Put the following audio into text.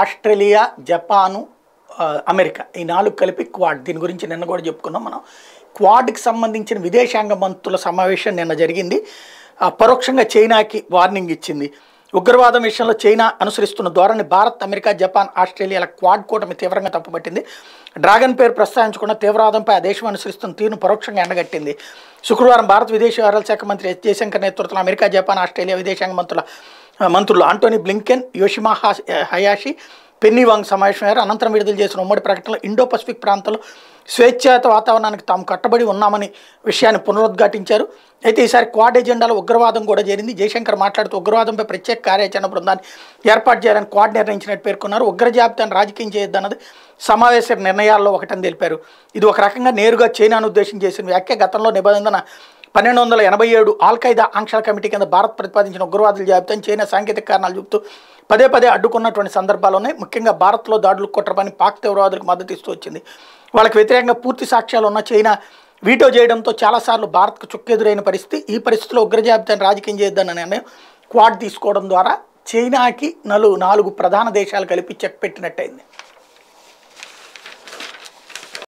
Australia Japan America ఈ నాలుగు కలిపి క్వాడ్ దీని గురించి నిన్న కూడా చెప్పుకున్నాం మనం క్వాడ్కి సంబంధించిన విదేశాంగ మంత్రుల సమావేశం నిన్న జరిగింది పరోక్షంగా చైనాకి వార్నింగ్ ఇచ్చింది ఉగ్రవాదం విషయంలో చైనా అనుసరిస్తున్న ధోరణి భారత్ అమెరికా జపాన్ ఆస్ట్రేలియాల క్వాడ్ కూటమి తీవ్రంగా తప్పుపట్టింది డ్రాగన్ పేరు ప్రస్తావించకుండా తీవ్రవాదంపై ఆ దేశం అనుసరిస్తున్న తీరును పరోక్షంగా ఎండగట్టింది శుక్రవారం భారత విదేశీ వ్యవహారాల శాఖ మంత్రి ఎస్ జయశంకర్ నేతృత్వంలో అమెరికా జపాన్ ఆస్ట్రేలియా విదేశాంగ మంత్రుల మంత్రులు Antony Blinken Yoshima Hayashi Penny Wong సమావేశమయ్యారు అనంతరం విడుదల చేసిన ఉమ్మడి ప్రకటనలో ఇండో పసిఫిక్ ప్రాంతంలో స్వేచ్ఛాత వాతావరణానికి తాము కట్టబడి ఉన్నామని విషయాన్ని పునరుద్ఘాటించారు అయితే ఈసారి క్వాడ్ ఎజెండాలో ఉగ్రవాదం కూడా జరిగింది జయశంకర్ మాట్లాడుతూ ఉగ్రవాదంపై ప్రత్యేక కార్యాచరణ బృందాన్ని ఏర్పాటు చేయాలని క్వాడ్ నిర్ణయించినట్టు పేర్కొన్నారు ఉగ్ర జాబితాను రాజకీయం చేయొద్దన్నది సమావేశ నిర్ణయాల్లో ఒకటని తెలిపారు ఇది ఒక రకంగా నేరుగా చైనాను ఉద్దేశం చేసిన వ్యాఖ్య గతంలో నిబంధన పన్నెండు వందల ఎనభై ఏడు ఆల్ఖైదా ఆంక్షల కమిటీ కింద భారత్ ప్రతిపాదించిన ఉగ్రవాదుల జాబితాను చైనా సాంకేతిక కారణాలు చెబుతూ పదే పదే అడ్డుకున్నటువంటి సందర్భాలు ఉన్నాయి ముఖ్యంగా భారత్లో దాడులు కుట్రపని పాక్ తీవ్రవాదులకు మద్దతు ఇస్తూ వచ్చింది వాళ్ళకి వ్యతిరేకంగా పూర్తి సాక్ష్యాలు ఉన్న చైనా వీటో చేయడంతో చాలాసార్లు భారత్కు చుక్కెదురైన పరిస్థితి ఈ పరిస్థితిలో ఉగ్ర జాబితాను రాజకీయం చేయొద్దన్న నిర్ణయం క్వాడ్ తీసుకోవడం ద్వారా చైనాకి నలు నాలుగు ప్రధాన దేశాలు కలిపి చెక్ పెట్టినట్టయింది